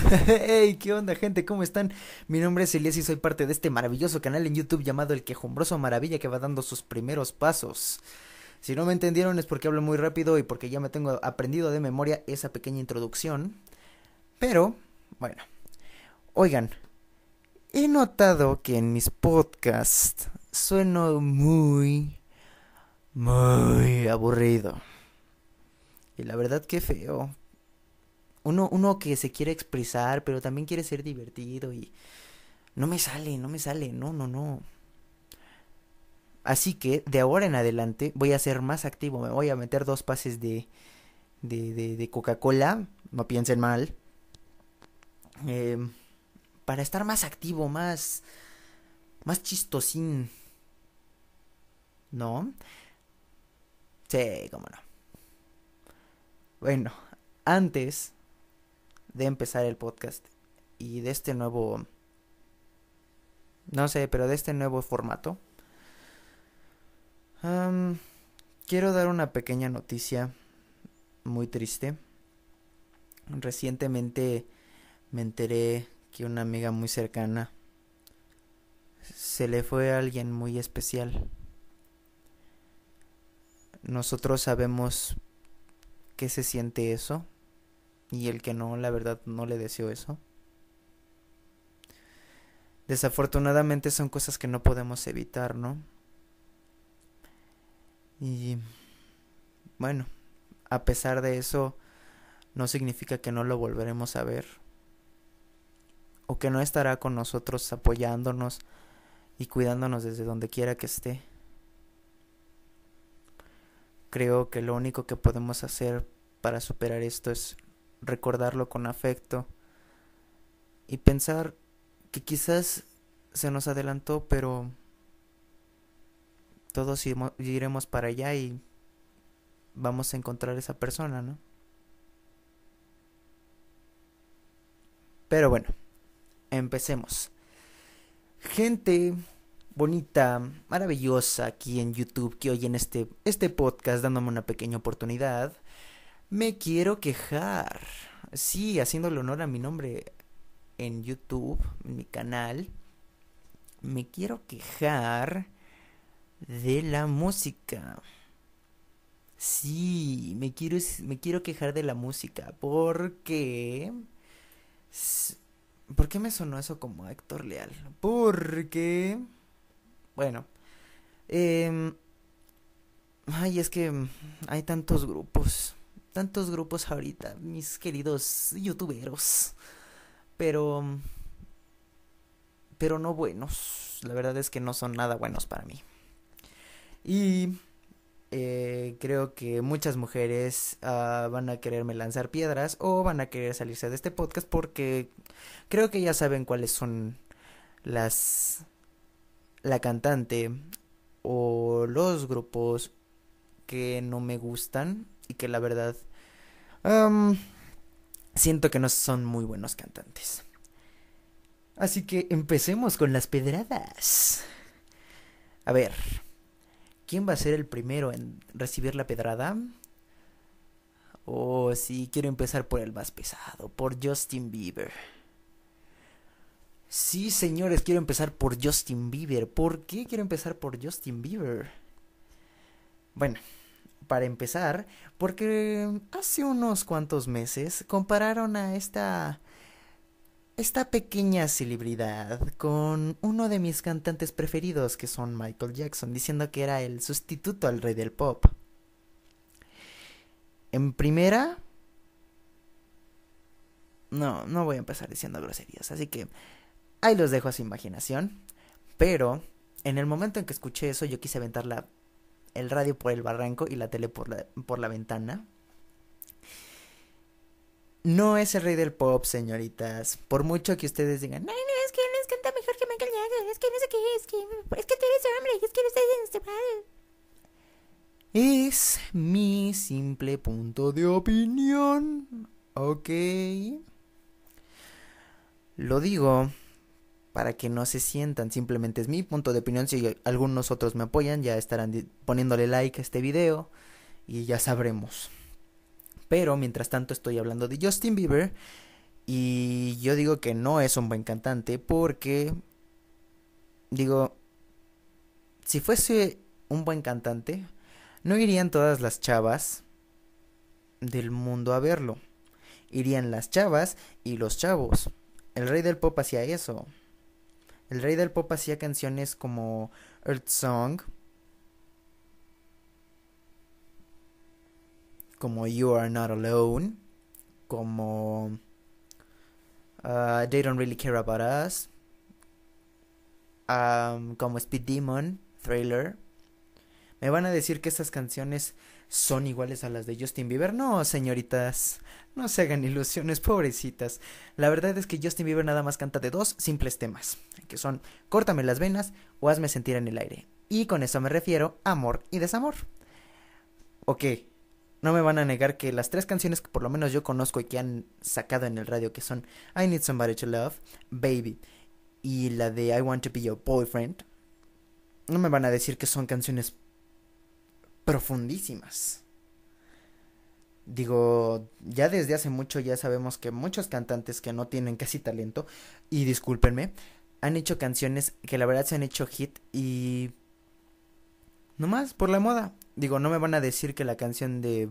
hey, ¿qué onda, gente? ¿Cómo están? Mi nombre es Elias y soy parte de este maravilloso canal en YouTube llamado El Quejumbroso Maravilla que va dando sus primeros pasos. Si no me entendieron es porque hablo muy rápido y porque ya me tengo aprendido de memoria esa pequeña introducción. Pero, bueno. Oigan, he notado que en mis podcasts sueno muy, muy aburrido. Y la verdad que feo, uno, que se quiere expresar, pero también quiere ser divertido y... No me sale, no me sale, no, no, no. Así que de ahora en adelante voy a ser más activo, me voy a meter dos pases de, de, de, Coca-Cola, no piensen mal. Em, para estar más activo, más, más chistosín. ¿No? Sí, cómo no. Bueno, antes de empezar el podcast y de este nuevo, no sé, pero de este nuevo formato, quiero dar una pequeña noticia muy triste. Recientemente me enteré que una amiga muy cercana se le fue a alguien muy especial. Nosotros sabemos qué se siente eso, y el que no, la verdad, no le deseo eso. Desafortunadamente son cosas que no podemos evitar, ¿no? Y bueno, a pesar de eso, no significa que no lo volveremos a ver. O que no estará con nosotros apoyándonos y cuidándonos desde donde quiera que esté. Creo que lo único que podemos hacer para superar esto es recordarlo con afecto y pensar que quizás se nos adelantó, pero todos iremos para allá y vamos a encontrar esa persona, ¿no? Pero bueno, empecemos. Gente bonita, maravillosa aquí en YouTube que en este, este podcast dándome una pequeña oportunidad. Me quiero quejar. Sí, haciéndole honor a mi nombre en YouTube, en mi canal. Me quiero quejar de la música. Sí, me quiero, me quiero quejar de la música. Porque. ¿Por qué me sonó eso como Héctor Leal? Porque. Bueno. Em, ay, es que hay tantos grupos tantos grupos ahorita, mis queridos youtuberos. Pero... Pero no buenos. La verdad es que no son nada buenos para mí. Y eh, creo que muchas mujeres ah, van a quererme lanzar piedras o van a querer salirse de este podcast porque creo que ya saben cuáles son las la cantante o los grupos que no me gustan y que la verdad siento que no son muy buenos cantantes. Así que empecemos con las pedradas. A ver, ¿quién va a ser el primero en recibir la pedrada? Oh, sí, quiero empezar por el más pesado, por Justin Bieber. Sí, señores, quiero empezar por Justin Bieber. ¿Por qué quiero empezar por Justin Bieber? Bueno, para empezar, porque hace unos cuantos meses compararon a esta esta pequeña celebridad con uno de mis cantantes preferidos que son Michael Jackson, diciendo que era el sustituto al rey del pop. En primera no, no voy a empezar diciendo groserías, así que ahí los dejo a su imaginación, pero en el momento en que escuché eso yo quise aventar la el radio por el barranco y la tele por la, por la ventana. No es el rey del pop, señoritas. Por mucho que ustedes digan, Ay no, es que él les canta mejor que Michael Jackson, es que no sé qué, es que, es que tú eres hombre, es que no estás en este es mi simple punto de opinión. Ok. Lo digo para que no se sientan. Simplemente es mi punto de opinión. Si algunos otros me apoyan, ya estarán poniéndole like a este video y ya sabremos. Pero mientras tanto estoy hablando de Justin Bieber y yo digo que no es un buen cantante porque digo, si fuese un buen cantante, no irían todas las chavas del mundo a verlo. Irían las chavas y los chavos. El rey del pop hacía eso el rey del pop hacía canciones como Earth Song, como You Are Not Alone, como ah, They Don't Really Care About Us, como Speed Demon, Thriller. Me van a decir que estas canciones son iguales a las de Justin Bieber. No, señoritas, no se hagan ilusiones, pobrecitas. La verdad es que Justin Bieber nada más canta de dos simples temas, que son Córtame las venas o Hazme sentir en el aire. Y con eso me refiero amor y desamor. Ok, no me van a negar que las tres canciones que por lo menos yo conozco y que han sacado en el radio, que son I Need Somebody to Love, Baby y la de I Want to Be Your Boyfriend, no me van a decir que son canciones profundísimas. Digo, ya desde hace mucho ya sabemos que muchos cantantes que no tienen casi talento, y discúlpenme, han hecho canciones que la verdad se han hecho hit y... Nomás por la moda. Digo, no me van a decir que la canción de...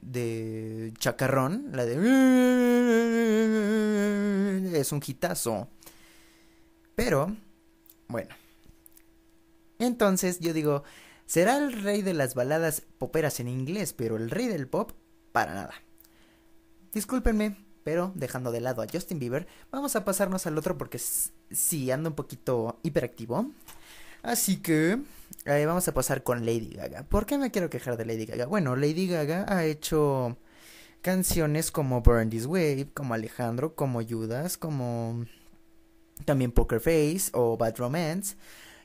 de Chacarrón, la de... es un hitazo. Pero, bueno. Entonces yo digo, Será el rey de las baladas poperas en inglés, pero el rey del pop, para nada. Discúlpenme, pero dejando de lado a Justin Bieber, vamos a pasarnos al otro porque sí, anda un poquito hiperactivo. Así que eh, vamos a pasar con Lady Gaga. ¿Por qué me quiero quejar de Lady Gaga? Bueno, Lady Gaga ha hecho canciones como Burn This Wave, como Alejandro, como Judas, como también Poker Face o Bad Romance.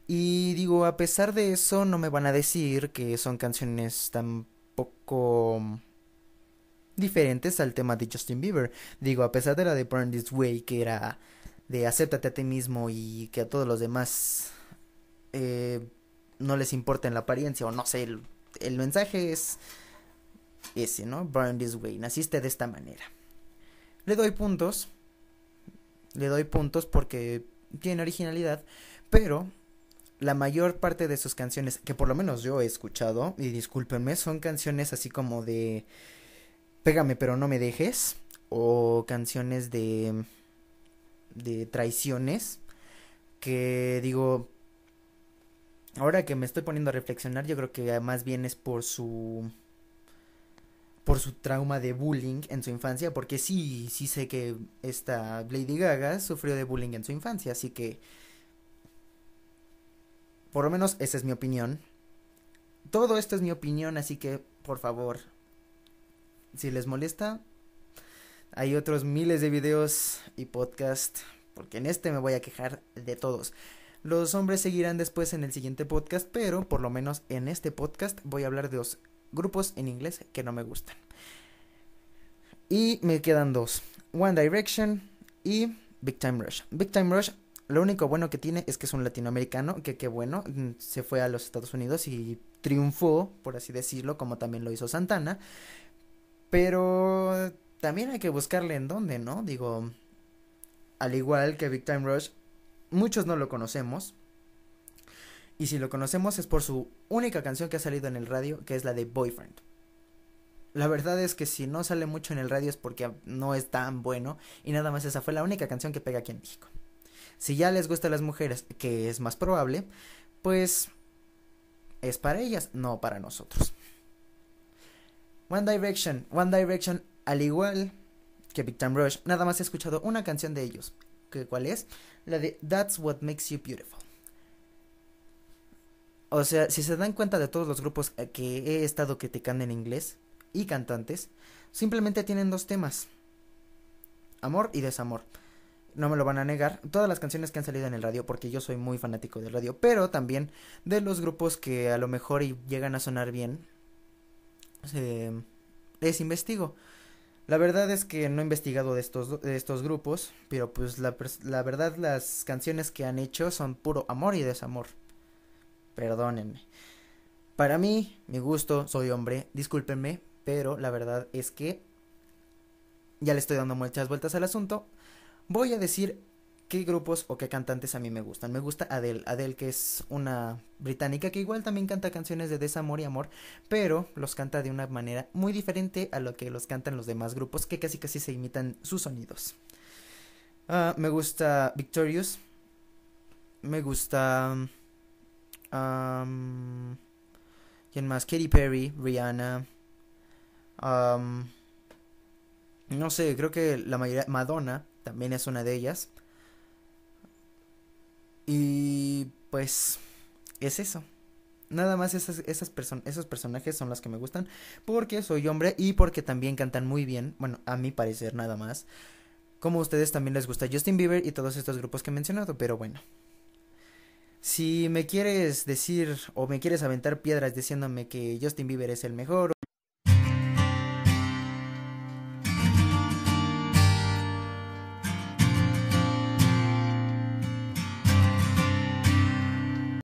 Y digo, a pesar de eso, no me van a decir que son canciones tan poco diferentes al tema de Justin Bieber. Digo, a pesar de la de Burn This Way, que era de acéptate a ti mismo y que a todos los demás eh, no les importa en la apariencia o no sé, el, el mensaje es ese, ¿no? Burn This Way, naciste de esta manera. Le doy puntos, le doy puntos porque tiene originalidad, pero la mayor parte de sus canciones, que por lo menos yo he escuchado, y discúlpenme, son canciones así como de Pégame pero no me dejes, o canciones de, de traiciones, que digo, ahora que me estoy poniendo a reflexionar, yo creo que más bien es por su por su trauma de bullying en su infancia, porque sí, sí sé que esta Lady Gaga sufrió de bullying en su infancia, así que por lo menos esa es mi opinión. Todo esto es mi opinión, así que por favor, si les molesta, hay otros miles de videos y podcast, porque en este me voy a quejar de todos. Los hombres seguirán después en el siguiente podcast, pero por lo menos en este podcast voy a hablar de dos grupos en inglés que no me gustan. Y me quedan dos, One Direction y Big Time Rush. Big Time Rush lo único bueno que tiene es que es un latinoamericano, que qué bueno, mm, se fue a los Estados Unidos y triunfó, por así decirlo, como también lo hizo Santana. Pero también hay que buscarle en dónde, ¿no? Digo, al igual que Big Time Rush, muchos no lo conocemos. Y si lo conocemos es por su única canción que ha salido en el radio, que es la de Boyfriend. La verdad es que si no sale mucho en el radio es porque no es tan bueno. Y nada más esa fue la única canción que pega aquí en México. Si ya les gusta a las mujeres, que es más probable, pues es para ellas, no para nosotros. One Direction, One Direction al igual que Time Rush, nada más he escuchado una canción de ellos, que cuál es, la de That's What Makes You Beautiful. O sea, si se dan cuenta de todos los grupos eh, que he estado criticando en inglés y cantantes, simplemente tienen dos temas, amor y desamor no me lo van a negar, todas las canciones que han salido en el radio, porque yo soy muy fanático del radio, pero también de los grupos que a lo mejor llegan a sonar bien, les investigo. La verdad es que no he investigado de estos, estos grupos, pero pues la, la verdad las canciones que han hecho son puro amor y desamor. Perdónenme. Para mí, mi gusto, soy hombre, discúlpenme, pero la verdad es que ya le estoy dando muchas vueltas al asunto voy a decir qué grupos o qué cantantes a mí me gustan. Me gusta Adele, Adele que es una británica que igual también canta canciones de desamor y amor, pero los canta de una manera muy diferente a lo que los cantan los demás grupos que casi casi se imitan sus sonidos. Ah, me gusta Victorious. Me gusta... ¿Quién más? Katy Perry, Rihanna. no sé, creo que la mayoría... Madonna también es una de ellas. Y pues es eso. Nada más esas, esas esos personajes son los que me gustan porque soy hombre y porque también cantan muy bien, bueno, a mi parecer nada más. Como a ustedes también les gusta Justin Bieber y todos estos grupos que he mencionado, pero bueno. Si me quieres decir o me quieres aventar piedras diciéndome que Justin Bieber es el mejor